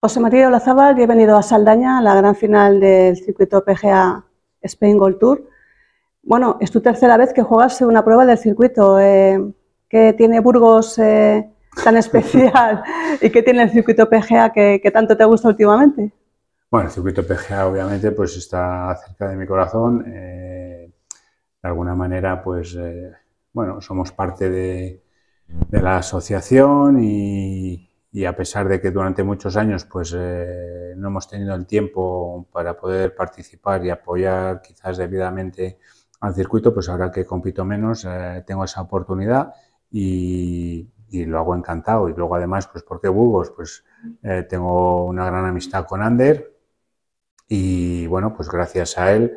José María Olazábal bienvenido venido a Saldaña a la gran final del circuito PGA Spain Gold Tour. Bueno, es tu tercera vez que juegas una prueba del circuito. Eh, ¿Qué tiene Burgos eh, tan especial y qué tiene el circuito PGA que, tanto te gusta últimamente? Bueno, el circuito PGA obviamente pues está cerca de mi corazón. Eh, de alguna manera, pues, bueno, somos parte de la asociación y y a pesar de que durante muchos años pues eh, no hemos tenido el tiempo para poder participar y apoyar quizás debidamente al circuito, pues ahora que compito menos eh, tengo esa oportunidad y, lo hago encantado. Y luego además, pues ¿por qué Burgos? Pues eh, tengo una gran amistad con Ander y bueno, pues gracias a él,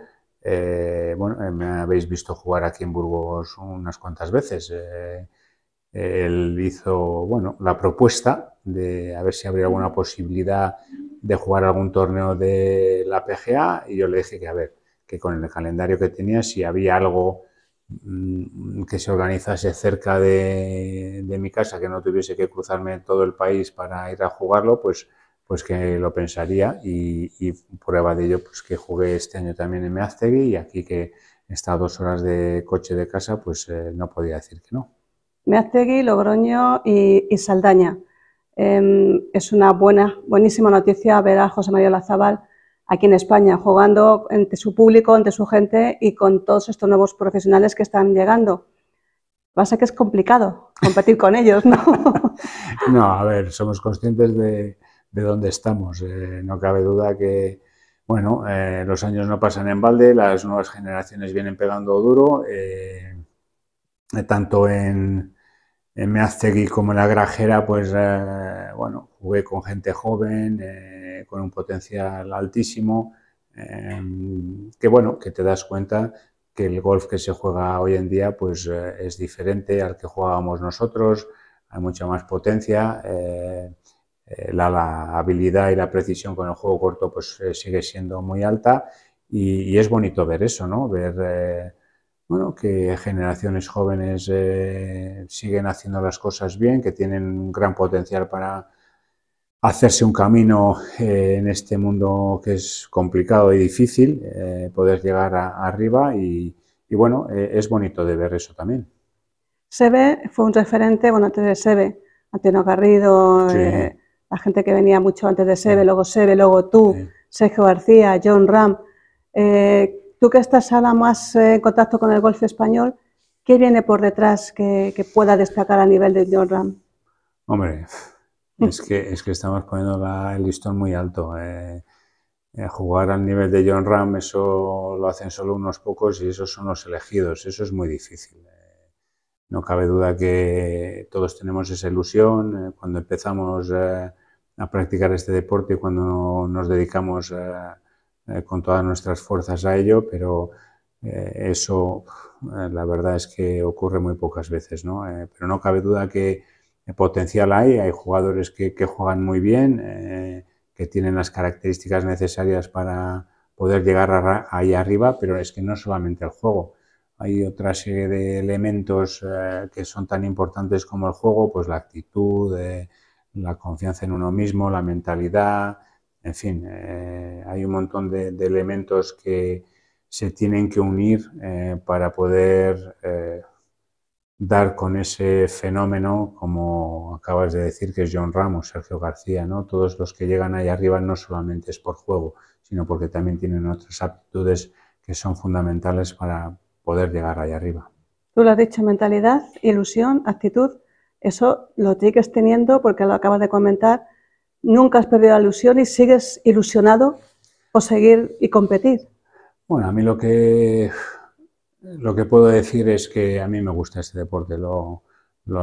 bueno, me habéis visto jugar aquí en Burgos unas cuantas veces. él hizo, bueno, la propuesta de a ver si habría alguna posibilidad de jugar algún torneo de la PGA y yo le dije que a ver, que con el calendario que tenía, si había algo mm, que se organizase cerca de, mi casa, que no tuviese que cruzarme todo el país para ir a jugarlo, pues, pues que lo pensaría y, prueba de ello, pues que jugué este año también en Meaztegui y aquí que está a dos horas de coche de casa, pues eh, no podía decir que no. Meaztegui, Logroño y Saldaña. Em, es una buena, buenísima noticia ver a José María Lazabal aquí en España, jugando ante su público, ante su gente y con todos estos nuevos profesionales que están llegando. Pasa que es complicado competir con ellos, ¿no? no, a ver, somos conscientes de, dónde estamos. Eh, no cabe duda que, bueno, eh, los años no pasan en balde, las nuevas generaciones vienen pegando duro, eh, tanto en, en Meaztegui como en la Grajera, pues eh, bueno, jugué con gente joven, eh, con un potencial altísimo, em, que bueno, que te das cuenta que el golf que se juega hoy en día pues eh, es diferente al que jugábamos nosotros, hay mucha más potencia, la, habilidad y la precisión con el juego corto pues sigue siendo muy alta y, es bonito ver eso, ¿no? Ver bueno, que generaciones jóvenes eh, siguen haciendo las cosas bien, que tienen un gran potencial para hacerse un camino eh, en este mundo que es complicado y difícil, eh, poder llegar arriba y, bueno, es bonito de ver eso también. Sebe fue un referente, bueno, antes de Sebe, Antonio Garrido, la gente que venía mucho antes de Sebe, luego Sebe, luego tú, Sergio García, John Ram. Eh, Tú que estás ahora más eh, en contacto con el golf español, ¿qué viene por detrás que, pueda destacar a nivel de John Ram? Hombre, es que, estamos poniendo el listón muy alto. Eh. Eh, jugar al nivel de John Ram, eso lo hacen solo unos pocos y esos son los elegidos. Eso es muy difícil. no cabe duda que todos tenemos esa ilusión. cuando empezamos a practicar este deporte, y cuando nos dedicamos a eh, con todas nuestras fuerzas a ello, pero eh, eso eh, la verdad es que ocurre muy pocas veces, ¿no? pero no cabe duda que potencial hay, hay jugadores que, juegan muy bien, que tienen las características necesarias para poder llegar ahí arriba, pero es que no solamente el juego, hay otra serie de elementos que son tan importantes como el juego, pues la actitud, la confianza en uno mismo, la mentalidad, en fin, eh, hay un montón de, elementos que se tienen que unir eh, para poder eh, dar con ese fenómeno, como acabas de decir, que es John Ramos, Sergio García, ¿no? Todos los que llegan ahí arriba no solamente es por juego, sino porque también tienen otras aptitudes que son fundamentales para poder llegar ahí arriba. Tú lo has dicho, mentalidad, ilusión, actitud, eso lo sigues teniendo porque lo acabas de comentar nunca has perdido la ilusión y sigues ilusionado por seguir y competir. Bueno, a mí lo que, lo que puedo decir es que a mí me gusta este deporte, lo,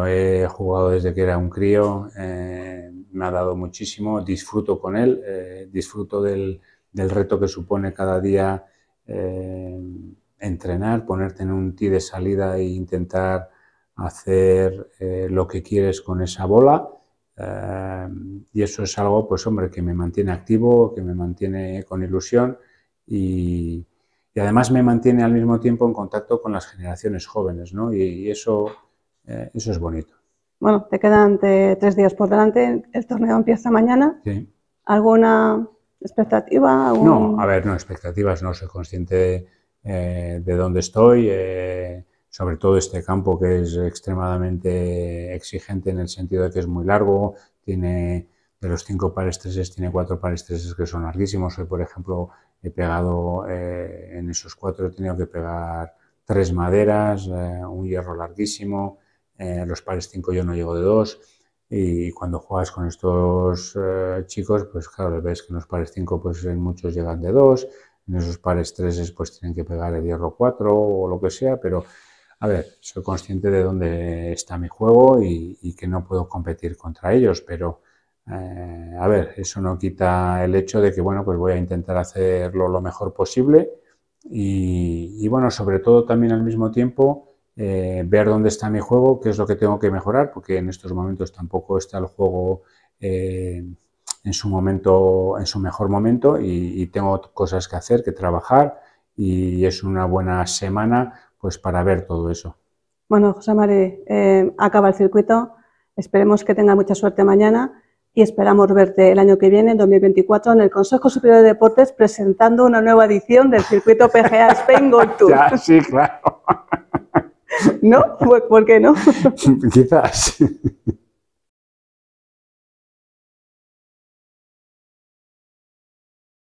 he jugado desde que era un crío, eh, me ha dado muchísimo, disfruto con él, eh, disfruto del, reto que supone cada día eh, entrenar, ponerte en un ti de salida e intentar hacer lo que quieres con esa bola. Em, y eso es algo, pues hombre, que me mantiene activo, que me mantiene con ilusión y, además me mantiene al mismo tiempo en contacto con las generaciones jóvenes, ¿no? Y, eso, eh, eso es bonito. Bueno, te quedan tres días por delante, el torneo empieza mañana. Sí. ¿Alguna expectativa? No, a ver, no, expectativas, no soy consciente eh, de dónde estoy. Eh, sobre todo este campo que es extremadamente exigente en el sentido de que es muy largo, tiene de los cinco pares treses, tiene cuatro pares treses que son larguísimos. Hoy, por ejemplo, he pegado eh, en esos cuatro, he tenido que pegar tres maderas, eh, un hierro larguísimo, eh, los pares cinco yo no llego de dos. Y cuando juegas con estos chicos, pues claro, ves que en los pares cinco, pues en muchos llegan de dos, en esos pares treses, pues tienen que pegar el hierro cuatro o lo que sea, pero a ver, soy consciente de dónde está mi juego y, que no puedo competir contra ellos, pero eh, a ver, eso no quita el hecho de que, bueno, pues voy a intentar hacerlo lo mejor posible y, bueno, sobre todo también al mismo tiempo eh, ver dónde está mi juego, qué es lo que tengo que mejorar, porque en estos momentos tampoco está el juego eh, en su momento, en su mejor momento y tengo cosas que hacer, que trabajar y es una buena semana pues para ver todo eso. Bueno, José María, eh, acaba el circuito. Esperemos que tenga mucha suerte mañana y esperamos verte el año que viene, en 2024, en el Consejo Superior de Deportes presentando una nueva edición del circuito PGA Spain Gold Tour. Ya, sí, claro. ¿No? ¿Por qué no? Quizás.